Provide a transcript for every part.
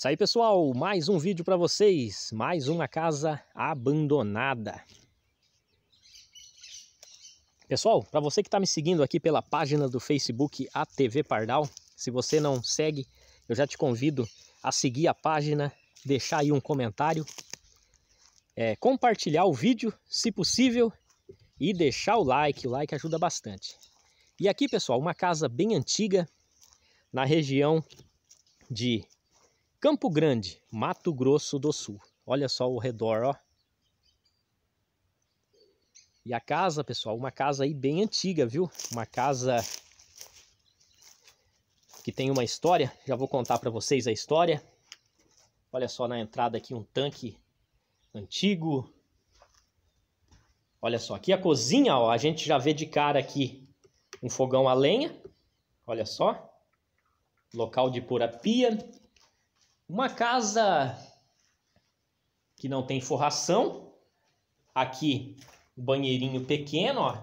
Isso aí, pessoal, mais um vídeo para vocês, mais uma casa abandonada. Pessoal, para você que está me seguindo aqui pela página do Facebook ATV Pardal, se você não segue, eu já te convido a seguir a página, deixar aí um comentário, é, compartilhar o vídeo, se possível, e deixar o like, o like ajuda bastante. E aqui, pessoal, uma casa bem antiga, na região de Campo Grande, Mato Grosso do Sul. Olha só o redor, ó. E a casa, pessoal, uma casa aí bem antiga, viu? Uma casa que tem uma história. Já vou contar para vocês a história. Olha só na entrada aqui um tanque antigo. Olha só, aqui a cozinha, ó, a gente já vê de cara aqui um fogão a lenha. Olha só. Local de pôr a pia. Uma casa que não tem forração. Aqui, o banheirinho pequeno, ó.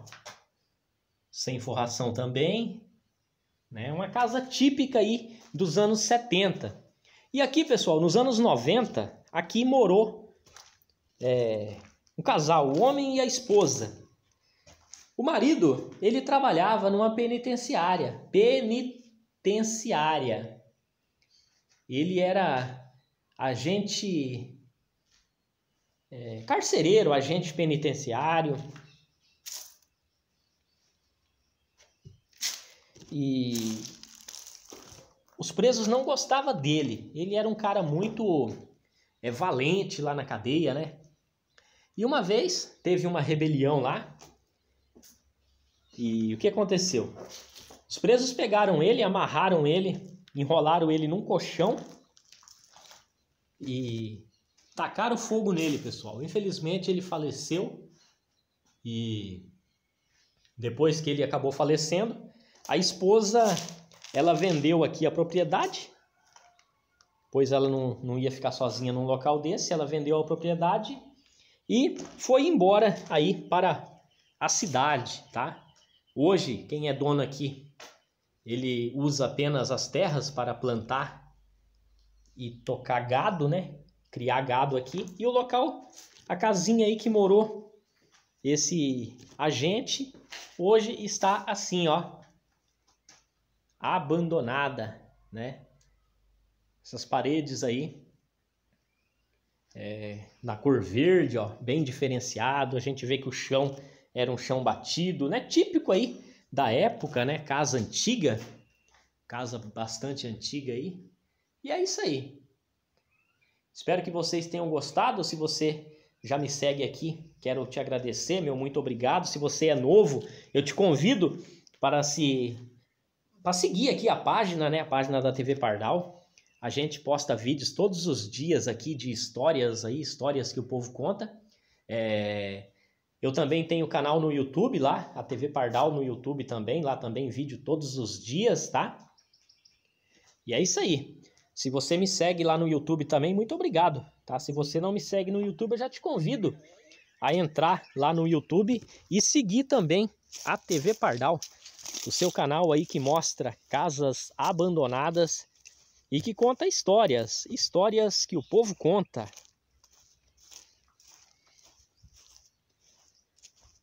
Sem forração também. Né? Uma casa típica aí dos anos 70. E aqui, pessoal, nos anos 90, aqui morou é, um casal, o homem e a esposa. O marido, ele trabalhava numa penitenciária. Penitenciária. Ele era agente é, carcereiro, agente penitenciário. E os presos não gostavam dele. Ele era um cara muito é, valente lá na cadeia, né? E uma vez teve uma rebelião lá. E o que aconteceu? Os presos pegaram ele, amarraram ele enrolaram ele num colchão e tacaram fogo nele, pessoal. Infelizmente ele faleceu e depois que ele acabou falecendo, a esposa ela vendeu aqui a propriedade, pois ela não, não ia ficar sozinha num local desse, ela vendeu a propriedade e foi embora aí para a cidade, tá? Hoje, quem é dono aqui ele usa apenas as terras para plantar e tocar gado, né? Criar gado aqui. E o local, a casinha aí que morou esse agente, hoje está assim, ó. Abandonada, né? Essas paredes aí. É, na cor verde, ó, bem diferenciado. A gente vê que o chão era um chão batido, né? Típico aí da época, né? Casa antiga, casa bastante antiga aí. E é isso aí. Espero que vocês tenham gostado. Se você já me segue aqui, quero te agradecer, meu muito obrigado. Se você é novo, eu te convido para se para seguir aqui a página, né, a página da TV Pardal. A gente posta vídeos todos os dias aqui de histórias aí, histórias que o povo conta. É, eu também tenho canal no YouTube lá, a TV Pardal no YouTube também, lá também vídeo todos os dias, tá? E é isso aí. Se você me segue lá no YouTube também, muito obrigado, tá? Se você não me segue no YouTube, eu já te convido a entrar lá no YouTube e seguir também a TV Pardal, o seu canal aí que mostra casas abandonadas e que conta histórias, histórias que o povo conta,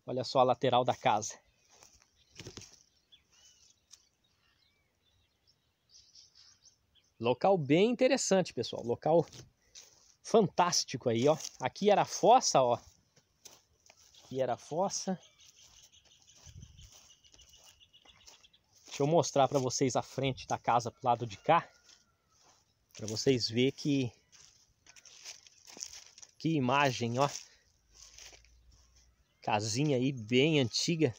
Olha só a lateral da casa. Local bem interessante, pessoal. Local fantástico aí, ó. Aqui era a fossa, ó. Aqui era a fossa. Deixa eu mostrar para vocês a frente da casa pro lado de cá. Para vocês ver que que imagem, ó. Casinha aí bem antiga.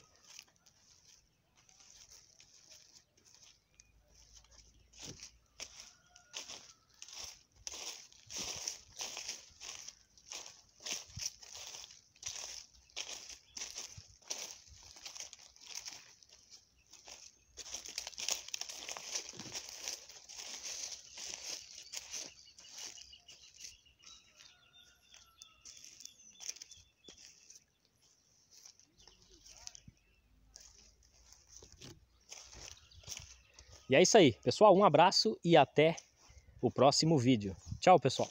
E é isso aí, pessoal. Um abraço e até o próximo vídeo. Tchau, pessoal.